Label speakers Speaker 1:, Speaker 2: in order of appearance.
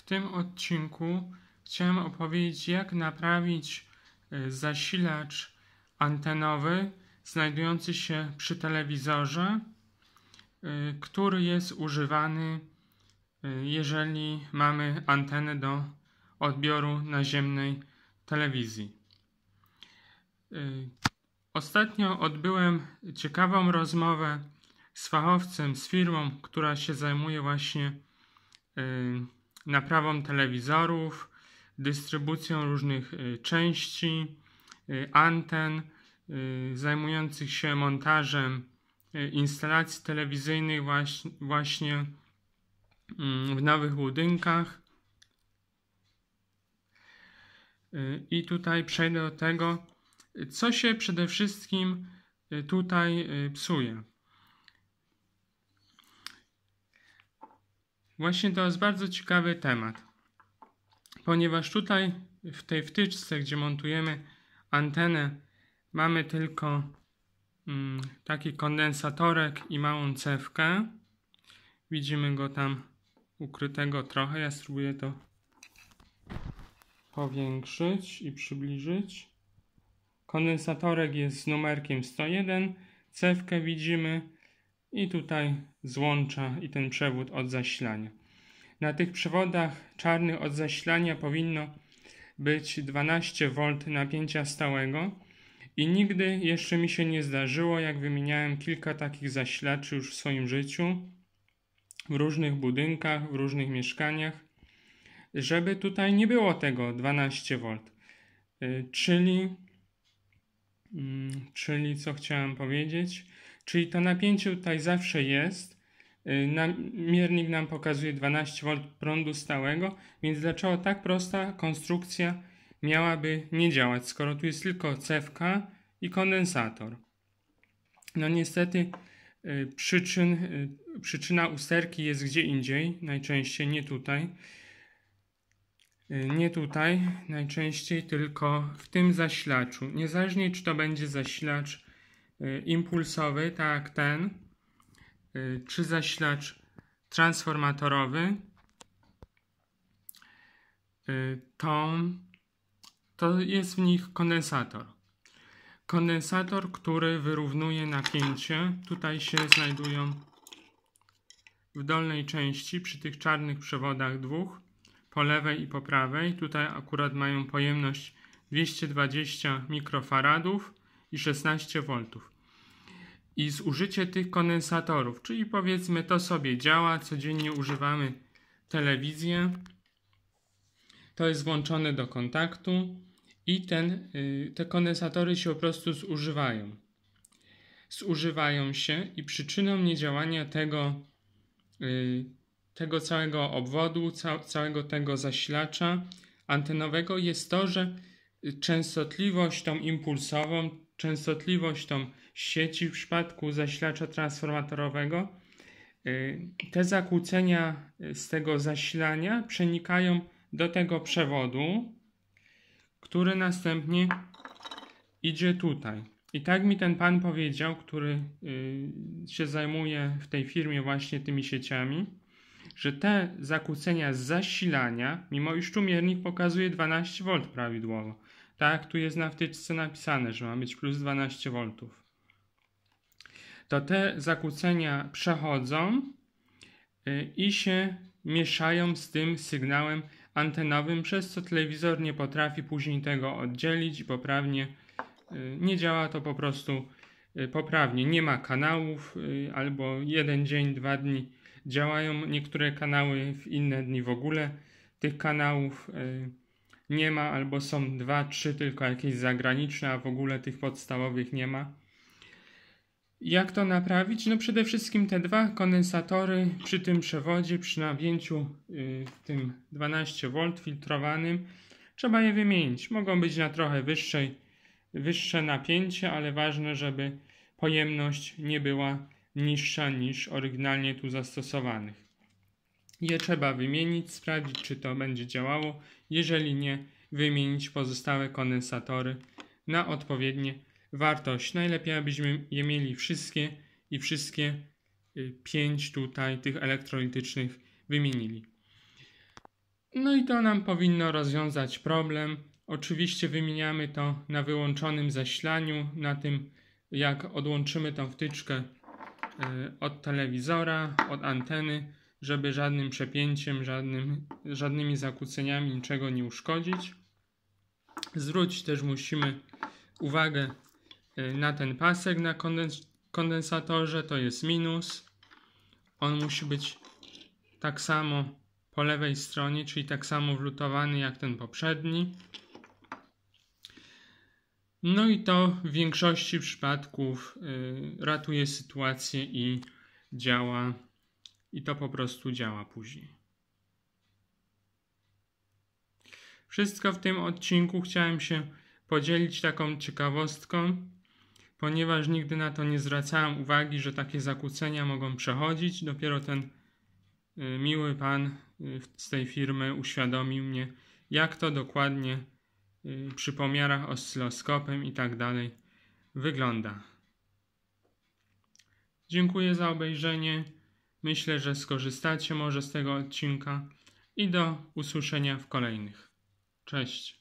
Speaker 1: W tym odcinku chciałem opowiedzieć, jak naprawić e, zasilacz antenowy znajdujący się przy telewizorze, e, który jest używany, e, jeżeli mamy antenę do odbioru naziemnej telewizji. Ostatnio odbyłem ciekawą rozmowę z fachowcem, z firmą, która się zajmuje właśnie naprawą telewizorów, dystrybucją różnych y, części, y, anten, y, zajmujących się montażem instalacji telewizyjnych właśnie mm, w nowych budynkach. I tutaj przejdę do tego, co się przede wszystkim tutaj psuje. Właśnie to jest bardzo ciekawy temat, ponieważ tutaj w tej wtyczce, gdzie montujemy antenę, mamy tylko mm, taki kondensatorek i małą cewkę. Widzimy go tam ukrytego trochę. Ja spróbuję to powiększyć i przybliżyć. Kondensatorek jest z numerkiem 101. Cewkę widzimy i tutaj złącza i ten przewód od zasilania. Na tych przewodach czarnych od zasilania powinno być 12V napięcia stałego i nigdy jeszcze mi się nie zdarzyło, jak wymieniałem kilka takich zasilaczy już w swoim życiu, w różnych budynkach, w różnych mieszkaniach, żeby tutaj nie było tego 12V. Y, czyli, mm, czyli co chciałem powiedzieć, Czyli to napięcie tutaj zawsze jest. Y, miernik nam pokazuje 12V prądu stałego, więc dlaczego tak prosta konstrukcja miałaby nie działać, skoro tu jest tylko cewka i kondensator? No niestety y, przyczyn, y, przyczyna usterki jest gdzie indziej, najczęściej nie tutaj. Nie tutaj, najczęściej tylko w tym zasilaczu. Niezależnie czy to będzie zasilacz Y, impulsowy, tak jak ten, y, czy zasilacz transformatorowy, y, to, to jest w nich kondensator. Kondensator, który wyrównuje napięcie. Tutaj się znajdują w dolnej części przy tych czarnych przewodach dwóch, po lewej i po prawej. Tutaj akurat mają pojemność 220 mikrofaradów i 16 V i zużycie tych kondensatorów, czyli powiedzmy to sobie działa, codziennie używamy telewizję, to jest włączone do kontaktu i ten, y, te kondensatory się po prostu zużywają. Zużywają się i przyczyną niedziałania tego, y, tego całego obwodu, całego tego zasilacza antenowego jest to, że częstotliwość tą impulsową, częstotliwość tą sieci w przypadku zasilacza transformatorowego, y, te zakłócenia y, z tego zasilania przenikają do tego przewodu, który następnie idzie tutaj. I tak mi ten pan powiedział, który y, się zajmuje w tej firmie właśnie tymi sieciami że te zakłócenia zasilania, mimo iż tu miernik pokazuje 12V prawidłowo, tak, tu jest na wtyczce napisane, że ma być plus 12V, to te zakłócenia przechodzą y, i się mieszają z tym sygnałem antenowym, przez co telewizor nie potrafi później tego oddzielić i poprawnie y, nie działa to po prostu y, poprawnie. Nie ma kanałów albo jeden dzień, dwa dni działają niektóre kanały w inne dni w ogóle. Tych kanałów y, nie ma, albo są dwa, trzy, tylko jakieś zagraniczne, a w ogóle tych podstawowych nie ma. Jak to naprawić? No przede wszystkim te dwa kondensatory przy tym przewodzie, przy napięciu y, w tym 12V filtrowanym, trzeba je wymienić. Mogą być na trochę wyższej, wyższe napięcie, ale ważne, żeby pojemność nie była niższa niż oryginalnie tu zastosowanych. Je trzeba wymienić, sprawdzić czy to będzie działało, jeżeli nie, wymienić pozostałe kondensatory na odpowiednie wartość. Najlepiej abyśmy je mieli wszystkie i wszystkie 5 y, tutaj tych elektrolitycznych wymienili. No i to nam powinno rozwiązać problem. Oczywiście wymieniamy to na wyłączonym zasilaniu, na tym jak odłączymy tą wtyczkę Y, od telewizora, od anteny, żeby żadnym przepięciem, żadnym, żadnymi zakłóceniami niczego nie uszkodzić. Zwrócić też musimy uwagę y, na ten pasek na kondensatorze, to jest minus. On musi być tak samo po lewej stronie, czyli tak samo wlutowany jak ten poprzedni. No i to w większości przypadków y, ratuje sytuację i działa, i to po prostu działa później. Wszystko w tym odcinku chciałem się podzielić taką ciekawostką, ponieważ nigdy na to nie zwracałem uwagi, że takie zakłócenia mogą przechodzić. Dopiero ten y, miły pan y, z tej firmy uświadomił mnie, jak to dokładnie Y, przy pomiarach oscyloskopem i tak dalej wygląda. Dziękuję za obejrzenie. Myślę, że skorzystacie może z tego odcinka i do usłyszenia w kolejnych. Cześć.